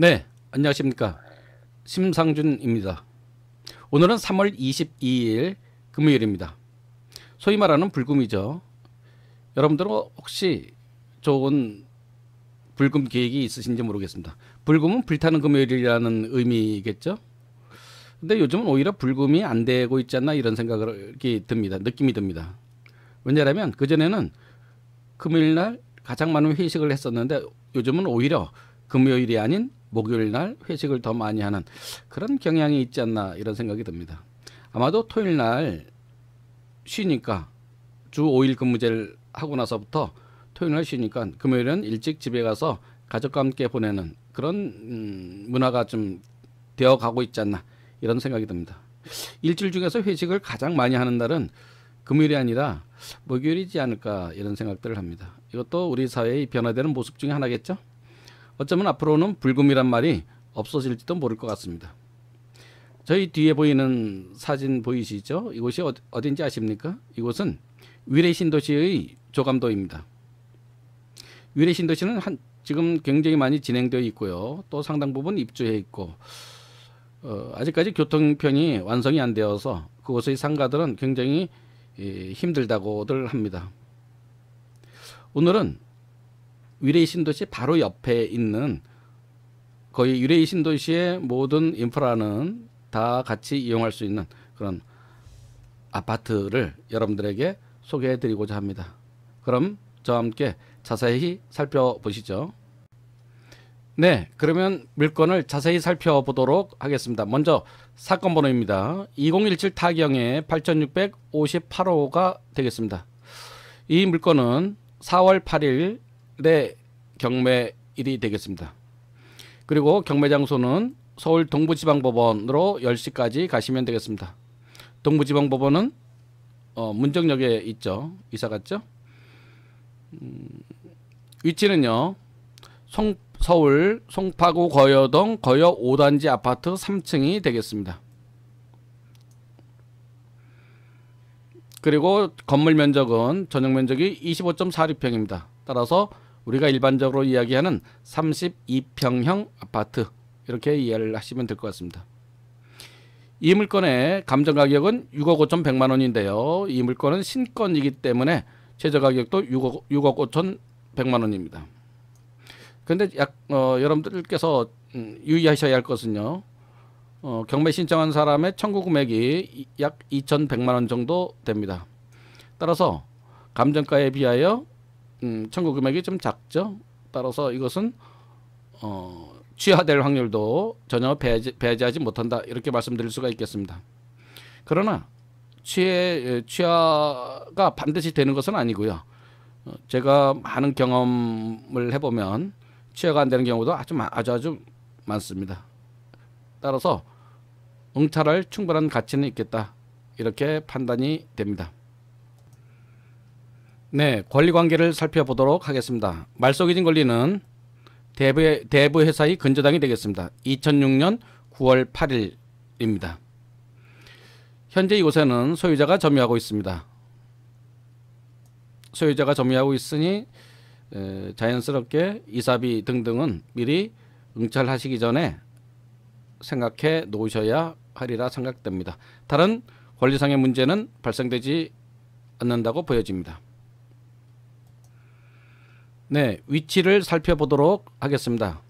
네, 안녕하십니까. 심상준입니다. 오늘은 3월 22일 금요일입니다. 소위 말하는 불금이죠. 여러분들은 혹시 좋은 불금 계획이 있으신지 모르겠습니다. 불금은 불타는 금요일이라는 의미겠죠. 근데 요즘은 오히려 불금이 안 되고 있지 않나 이런 생각이 듭니다. 느낌이 듭니다. 왜냐하면 그전에는 금요일 날 가장 많은 회식을 했었는데 요즘은 오히려 금요일이 아닌 목요일 날 회식을 더 많이 하는 그런 경향이 있지 않나 이런 생각이 듭니다. 아마도 토요일 날 쉬니까 주 5일 근무제를 하고 나서부터 토요일 날 쉬니까 금요일은 일찍 집에 가서 가족과 함께 보내는 그런 음, 문화가 좀 되어 가고 있지 않나 이런 생각이 듭니다. 일주일 중에서 회식을 가장 많이 하는 날은 금요일이 아니라 목요일이지 않을까 이런 생각들을 합니다. 이것도 우리 사회의 변화되는 모습 중에 하나겠죠. 어쩌면 앞으로는 불금이란 말이 없어질지도 모를 것 같습니다. 저희 뒤에 보이는 사진 보이시죠? 이곳이 어딘지 아십니까? 이곳은 위례신도시의 조감도입니다. 위례신도시는 한, 지금 굉장히 많이 진행되어 있고요. 또 상당 부분 입주해 있고 어, 아직까지 교통편이 완성이 안 되어서 그곳의 상가들은 굉장히 예, 힘들다고들 합니다. 오늘은 위례 신도시 바로 옆에 있는 거의 유례 신도시의 모든 인프라는 다 같이 이용할 수 있는 그런 아파트를 여러분들에게 소개해 드리고자 합니다. 그럼 저와 함께 자세히 살펴보시죠. 네, 그러면 물건을 자세히 살펴보도록 하겠습니다. 먼저 사건 번호입니다. 2017 타경의 8658호가 되겠습니다. 이 물건은 4월 8일 대 네, 경매 1이 되겠습니다. 그리고 경매 장소는 서울 동부지방법원으로 10시까지 가시면 되겠습니다. 동부지방법원은 어, 문정역에 있죠. 이사 갔죠? 음, 위치는요. 송, 서울 송파구 거여동 거여 5단지 아파트 3층이 되겠습니다. 그리고 건물 면적은 전용 면적이 25.46평입니다. 따라서 우리가 일반적으로 이야기하는 32평형 아파트 이렇게 이해를 하시면 될 것 같습니다. 이 물건의 감정가격은 6억 5천 100만 원인데요. 이 물건은 신건이기 때문에 최저가격도 6억, 6억 5천 100만 원입니다. 근데 약, 어, 여러분들께서 음, 유의하셔야 할 것은요. 어, 경매 신청한 사람의 청구 금액이 약 2,100만 원 정도 됩니다. 따라서 감정가에 비하여 음, 청구 금액이 좀 작죠. 따라서 이것은 어, 취하될 확률도 전혀 배제, 배제하지 못한다 이렇게 말씀드릴 수가 있겠습니다. 그러나 취해, 취하가 반드시 되는 것은 아니고요. 어, 제가 많은 경험을 해보면 취하가 안 되는 경우도 아주 아주 아주 많습니다. 따라서 응찰할 충분한 가치는 있겠다 이렇게 판단이 됩니다. 네, 권리 관계를 살펴보도록 하겠습니다. 말소기진 권리는 대부, 대부 회사의 근저당이 되겠습니다. 2006년 9월 8일입니다. 현재 이곳에는 소유자가 점유하고 있습니다. 소유자가 점유하고 있으니 자연스럽게 이사비 등등은 미리 응찰하시기 전에 생각해 놓으셔야 하리라 생각됩니다. 다른 권리상의 문제는 발생되지 않는다고 보여집니다. 네, 위치를 살펴보도록 하겠습니다.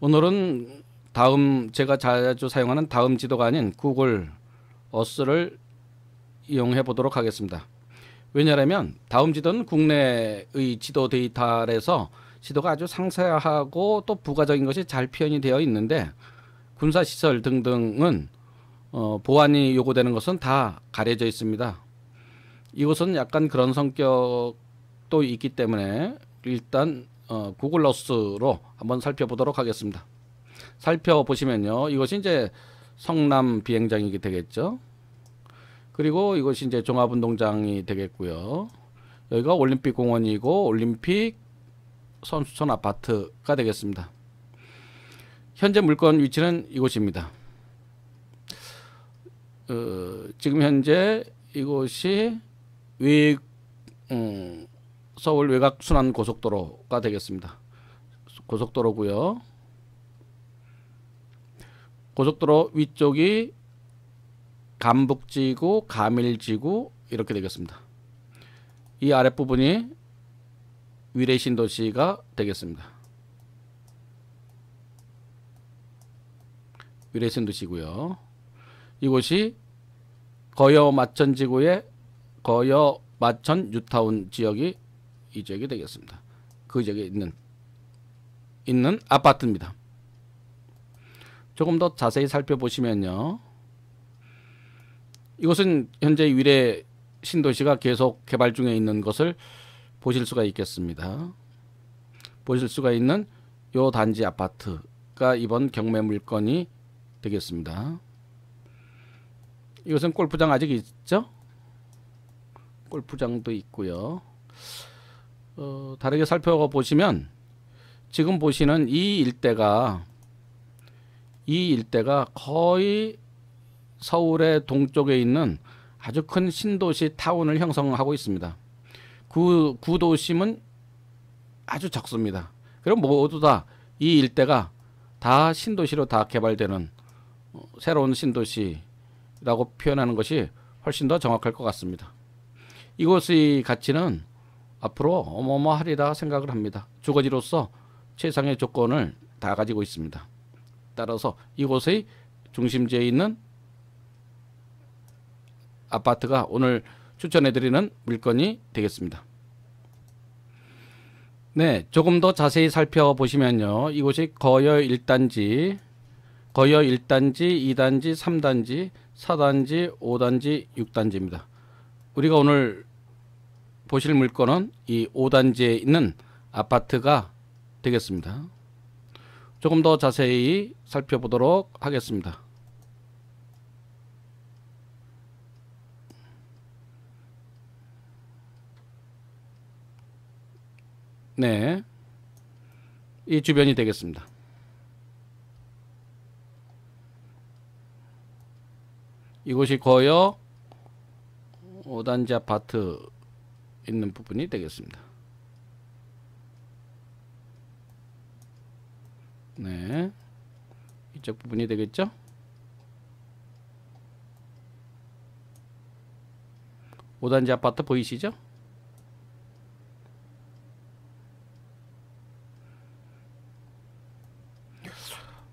오늘은 다음 제가 자주 사용하는 다음 지도가 아닌 구글 어스를 이용해 보도록 하겠습니다. 왜냐하면 다음 지도는 국내의 지도 데이터에서 지도가 아주 상세하고 또 부가적인 것이 잘 표현이 되어 있는데 군사시설 등등은 어, 보안이 요구되는 것은 다 가려져 있습니다. 이것은 약간 그런 성격도 있기 때문에 일단 어, 구글러스로 한번 살펴보도록 하겠습니다. 살펴보시면요. 이것이 이제 성남 비행장이 되겠죠. 그리고 이것이 이제 종합운동장이 되겠고요. 여기가 올림픽공원이고 올림픽 선수촌 아파트가 되겠습니다. 현재 물건 위치는 이곳입니다. 어, 지금 현재 이곳이 외, 음, 서울 외곽 순환 고속도로가 되겠습니다. 고속도로고요. 고속도로 위쪽이 감북지구, 가밀지구 이렇게 되겠습니다. 이 아랫부분이 위례신도시가 되겠습니다. 위례신도시고요. 이곳이 거여 마천지구의 거여 마천 유타운 지역이 이 지역이 되겠습니다. 그 지역에 있는 있는 아파트입니다. 조금 더 자세히 살펴보시면요. 이것은 현재 위례 신도시가 계속 개발 중에 있는 것을 보실 수가 있겠습니다. 보실 수가 있는 요 단지 아파트가 이번 경매 물건이 되겠습니다. 이것은 골프장 아직 있죠? 골프장도 있고요. 어, 다르게 살펴보시면 지금 보시는 이 일대가 이 일대가 거의 서울의 동쪽에 있는 아주 큰 신도시 타운을 형성하고 있습니다. 구, 구도심은 아주 적습니다. 그럼 모두 다 이 일대가 다 신도시로 다 개발되는 어, 새로운 신도시라고 표현하는 것이 훨씬 더 정확할 것 같습니다. 이곳의 가치는 앞으로 어마어마하리라 생각을 합니다. 주거지로서 최상의 조건을 다 가지고 있습니다. 따라서 이곳의 중심지에 있는 아파트가 오늘 추천해드리는 물건이 되겠습니다. 네, 조금 더 자세히 살펴보시면요. 이곳이 거여 1단지, 거여 1단지, 2단지, 3단지, 4단지, 5단지, 6단지입니다. 우리가 오늘 보실 물건은 이 5단지에 있는 아파트가 되겠습니다. 조금 더 자세히 살펴보도록 하겠습니다. 네. 이 주변이 되겠습니다. 이곳이 거여 5단지 아파트 있는 부분이 되겠습니다. 네. 이쪽 부분이 되겠죠? 오단지 아파트 보이시죠?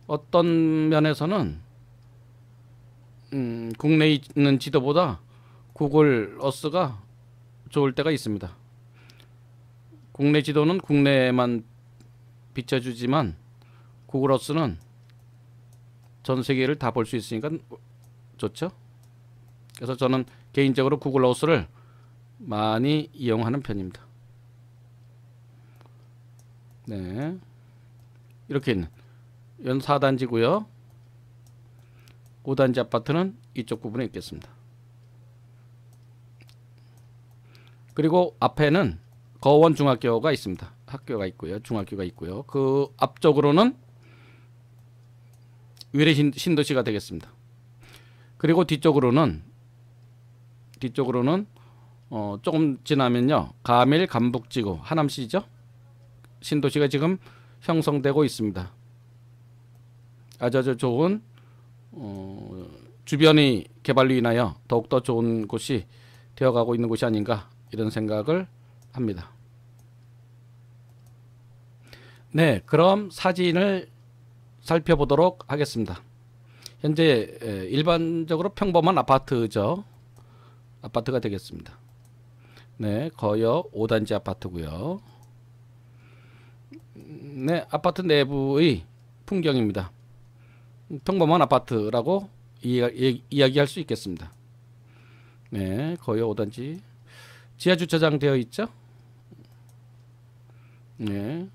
어떤 면에서는 음, 국내에 있는 지도보다 구글 어스가 좋을 때가 있습니다. 국내 지도는 국내에만 비춰주지만 구글어스는 전 세계를 다 볼 수 있으니까 좋죠. 그래서 저는 개인적으로 구글어스를 많이 이용하는 편입니다. 네. 이렇게 있는 연 4단지고요. 5단지 아파트는 이쪽 부분에 있겠습니다. 그리고 앞에는 거원 중학교가 있습니다. 학교가 있고요. 중학교가 있고요. 그 앞쪽으로는 위례 신도시가 되겠습니다. 그리고 뒤쪽으로는 뒤쪽으로는 어, 조금 지나면요. 가밀 감북지구 하남시죠. 신도시가 지금 형성되고 있습니다. 아주 아주 좋은 어, 주변이 개발로 인하여 더욱더 좋은 곳이 되어가고 있는 곳이 아닌가 이런 생각을 합니다. 네, 그럼 사진을 살펴보도록 하겠습니다. 현재 일반적으로 평범한 아파트죠. 아파트가 되겠습니다. 네, 거여 5단지 아파트고요. 네, 아파트 내부의 풍경입니다. 평범한 아파트라고 예, 이야기할 수 있겠습니다. 네, 거여 5단지 지하 주차장 되어 있죠? 네.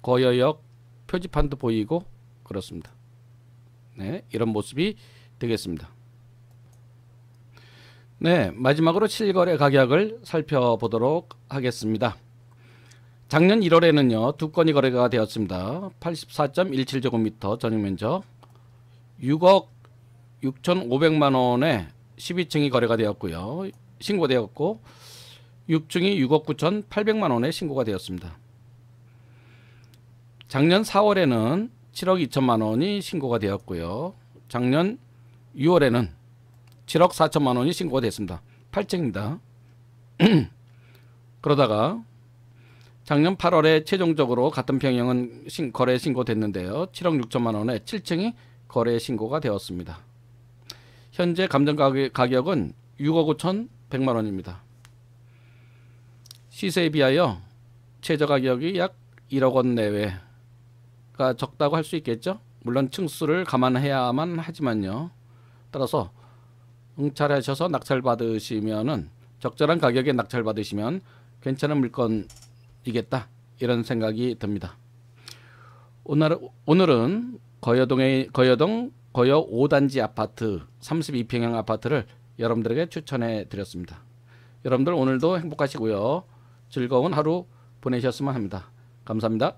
거여역 표지판도 보이고 그렇습니다. 네, 이런 모습이 되겠습니다. 네, 마지막으로 실거래 가격을 살펴보도록 하겠습니다. 작년 1월에는요. 두 건이 거래가 되었습니다. 84.17제곱미터 전용면적 6억 6,500만 원에 12층이 거래가 되었고요. 신고되었고 6층이 6억 9천 8백만 원에 신고가 되었습니다. 작년 4월에는 7억 2천만 원이 신고가 되었고요. 작년 6월에는 7억 4천만 원이 신고가 됐습니다. 8층입니다. 그러다가 작년 8월에 최종적으로 같은 평형은 신, 거래 신고됐는데요. 7억 6천만 원에 7층이 거래 신고가 되었습니다. 현재 감정 가격은 6억 5천 100만 원입니다. 시세에 비하여 최저 가격이 약 1억 원 내외가 적다고 할 수 있겠죠. 물론 층수를 감안해야만 하지만요. 따라서 응찰하셔서 낙찰받으시면은 적절한 가격에 낙찰받으시면 괜찮은 물건이겠다 이런 생각이 듭니다. 오늘, 오늘은 거여동의 거여동 거여 5단지 아파트 32평형 아파트를 여러분들에게 추천해 드렸습니다. 여러분들 오늘도 행복하시고요. 즐거운 하루 보내셨으면 합니다. 감사합니다.